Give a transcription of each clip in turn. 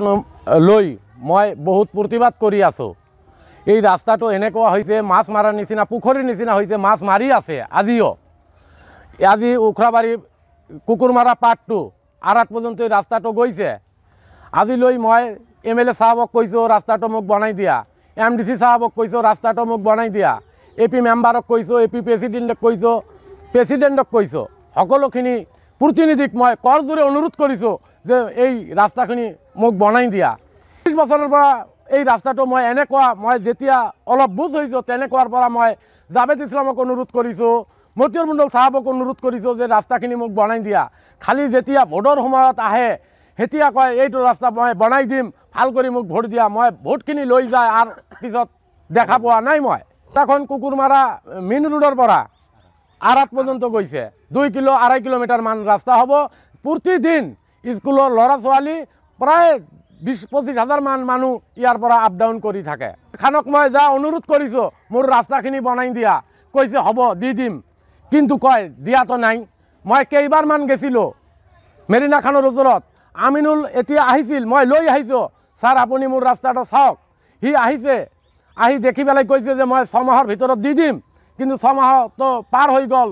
লৈ মই বহুত প্ৰতিবাদ কৰি আছোঁ এই ৰাস্তাটো এনেকুৱা হৈছে মাছ মৰাৰ নিচিনা পুখুৰীৰ নিচিনা হৈছে মাছ মাৰি আছে আজিও আজি উখৰাবাৰী কুকুৰমাৰা পাৰ্টটো আৰাত পৰ্যন্ত এই ৰাস্তাটো গৈছে আজিলৈ মই এম এল এ চাহাবক কৈছোঁ ৰাস্তাটো মোক বনাই দিয়া এম ডি চি চাহাবক কৈছোঁ ৰাস্তাটো মোক বনাই দিয়া এ পি মেম্বাৰক কৈছোঁ এ পি প্ৰেচিডেণ্টক কৈছোঁ প্ৰেচিডেণ্টক কৈছোঁ সকলোখিনি প্ৰতিনিধিক মই কৰযোৰে অনুৰোধ কৰিছোঁ যে এই ৰাস্তাখিনি মোক বনাই দিয়া ত্ৰিছ বছৰৰ পৰা এই ৰাস্তাটো মই এনেকুৱা মই যেতিয়া অলপ বুজ হৈছোঁ তেনেকুৱাৰ পৰা মই জাভেদ ইছলামক অনুৰোধ কৰিছোঁ মতিয়ৰ মণ্ডল চাহাবক অনুৰোধ কৰিছোঁ যে ৰাস্তাখিনি মোক বনাই দিয়া খালি যেতিয়া ভোটৰ সময়ত আহে সেতিয়া কয় এইটো ৰাস্তা মই বনাই দিম ভাল কৰি মোক ভোট দিয়া মই ভোটখিনি লৈ যায় আৰু পিছত দেখা পোৱা নাই মই কুকুৰমাৰা মেইন ৰোডৰ পৰা আড়াত পৰ্যন্ত গৈছে দুই কিলো আড়াই কিলোমিটাৰমান ৰাস্তা হব প্ৰতিদিন স্কুলৰ ল'ৰা ছোৱালী প্ৰায় বিছ পঁচিছ হাজাৰমান মানুহ ইয়াৰ পৰা আপ ডাউন কৰি থাকে খানক মই যা অনুৰোধ কৰিছোঁ মোৰ ৰাস্তাখিনি বনাই দিয়া কৈছে হব দি দিম কিন্তু কয় দিয়া নাই মই কেইবাৰমান গেছিল মেৰিনা খানৰ ওচৰত আমিনুল এতিয়া আহিছিল মই লৈ আহিছোঁ ছাৰ আপুনি মোৰ ৰাস্তাটো চাওক সি আহিছে আহি দেখি পেলাই কৈছে যে মই ছমাহৰ ভিতৰত দি দিম কিন্তু ছমাহতো পাৰ হৈ গ'ল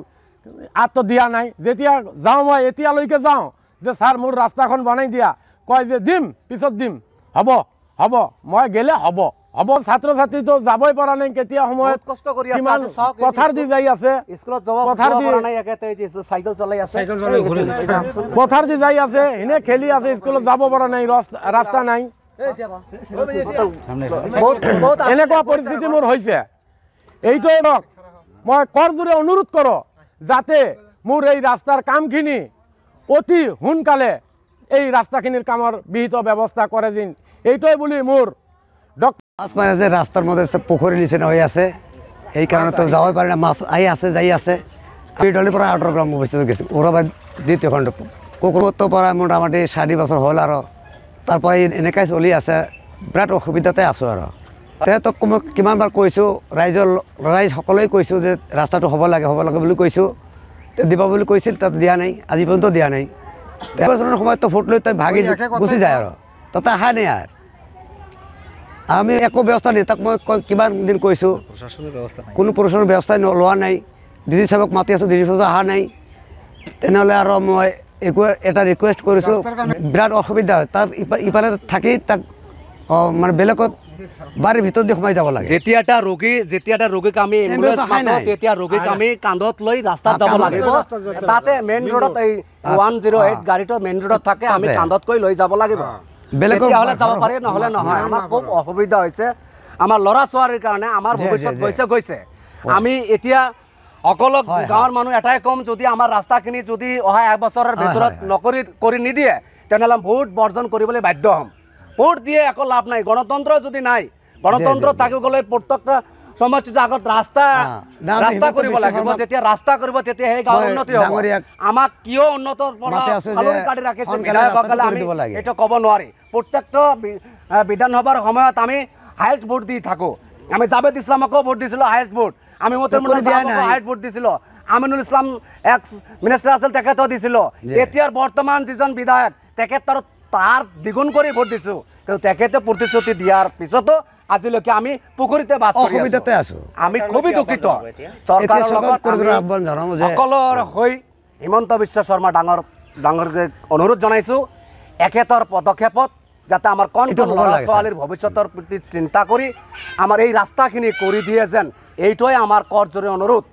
আঁতটো দিয়া নাই যেতিয়া যাওঁ মই এতিয়ালৈকে যাওঁ যে ছাৰ মোৰ ৰাস্তাখন বনাই দিয়া কয় যে দিম পিছত দিম হ'ব হ'ব মই গ'লে হ'ব হ'ব ছাত্ৰ ছাত্ৰীটো যাবই পৰা নাই কেতিয়া সময়ত কষ্ট কৰি পথাৰ দি যাই আছে পথাৰ দি যাই আছে এনে খেলি আছে স্কুলত যাব পৰা নাই ৰাস্তা নাই এনেকুৱা পৰিস্থিতি মোৰ হৈছে এইটোৱে নক মই কৰযোৰে অনুৰোধ কৰোঁ যাতে মোৰ এই ৰাস্তাৰ কামখিনি অতি সোনকালে এই ৰাস্তাখিনিৰ কামৰ বিহিত ব্যৱস্থা কৰে যেন এইটোৱে বুলি মোৰ ডক্টৰ যে ৰাস্তাৰ মাজে পুখুৰী নিচিনা হৈ আছে তেওঁ যাব পাৰি না মাছ আহি আছে যাই আছে পৰা আৰ্ডৰ গ্ৰাম বস্তুটো পৰা মোটামুটি চাৰি বছৰ হ'ল আৰু তাৰপৰা এনেকৈ চলি আছে বিৰাট অসুবিধাতে আছোঁ আৰু তেওঁক মই কিমানবাৰ কৈছোঁ ৰাইজৰ ৰাইজ সকলোৱে কৈছোঁ যে ৰাস্তাটো হ'ব লাগে হ'ব লাগে বুলি কৈছোঁ তেওঁ দিব বুলি কৈছিল তাত দিয়া নাই আজি পৰ্যন্ত দিয়া নাই নিৰ্বাচনৰ সময়ততো ভোট লৈ তাই ভাগি গুচি যায় আৰু তাতে অহা নাই আৰু আমি একো ব্যৱস্থা নাই তাক মই কিমান দিন কৈছোঁ কোনো প্ৰশাসনৰ ব্যৱস্থা লোৱা নাই ডি জি চাহক মাতি আছোঁ ডি জি চাহেবক অহা নাই তেনেহ'লে আৰু মই একো এটা ৰিকুৱেষ্ট কৰিছোঁ বিৰাট অসুবিধা হয় তাৰ ইপাৰে থাকি তাক মানে বেলেগত বাৰ ভিতৰত সোমাই যাব লাগে যেতিয়া এটা ৰোগী যেতিয়া এটা ৰোগীক আমি তেতিয়া ৰোগীক আমি কান্ধত লৈ ৰাস্তাত যাব লাগিব তাতে মেইন ৰোডত এই ওৱান গাড়ীটো মেইন ৰোডত থাকে আমি কান্ধতকৈ লৈ যাব লাগিব বেলেগে যাব পাৰি নহ'লে নহয় আমাৰ খুব অসুবিধা হৈছে আমাৰ ল'ৰা ছোৱালীৰ কাৰণে আমাৰ ভৱিষ্যত গৈছে গৈছে আমি এতিয়া অকল গাঁৱৰ মানুহ এটাই ক'ম যদি আমাৰ ৰাস্তাখিনি যদি অহা এবছৰৰ ভিতৰত নকৰি কৰি নিদিয়ে তেনেহ'লে ভোট বৰ্জন কৰিবলৈ বাধ্য হ'ম ভোট দিয়ে একো লাভ নাই গণতন্ত্ৰ যদি নাই গণতন্ত্ৰ থাকি গ'লে প্ৰত্যেকটা সমষ্টিটো আগত ৰাস্তা ৰাস্তা কৰিব লাগিব যেতিয়া ৰাস্তা কৰিব তেতিয়া সেই গাঁৱৰ উন্নতি হ'ব আমাক কিয় উন্নত ৰাখিছে এইটো ক'ব নোৱাৰি প্ৰত্যেকটো বিধানসভাৰ সময়ত আমি হায়েষ্ট ভোট দি থাকো আমি জাভেদ ইছলামকো ভোট দিছিলোঁ হায়েষ্ট ভোট আমি হায়েষ্ট ভোট দিছিলোঁ আমিনুল ইছলাম এক্স মিনিষ্টাৰ আছিল তেখেতো দিছিলোঁ এতিয়াৰ বৰ্তমান যিজন বিধায়ক তেখেতৰ তার দ্বিগুণ করে ভোট দিছো কিন্তু তেখেতে প্রতিশ্রুতি দিয়ার পিছতো আজিলেকে আমি পুখুরীতে বাস করি আছো আমি খুবই দুঃখিত সরকার সকলের হিমন্ত বিশ্ব শর্মা ডাঙর ডাঙরকে অনুরোধ জানাইছো এখেতর পদক্ষেপত যাতে আমার কণ্ঠালীর ভবিষ্যতের প্রতি চিন্তা করি আমার এই রাস্তাখিনি করে দিয়ে যেন এইটাই আমার করজোরে অনুরোধ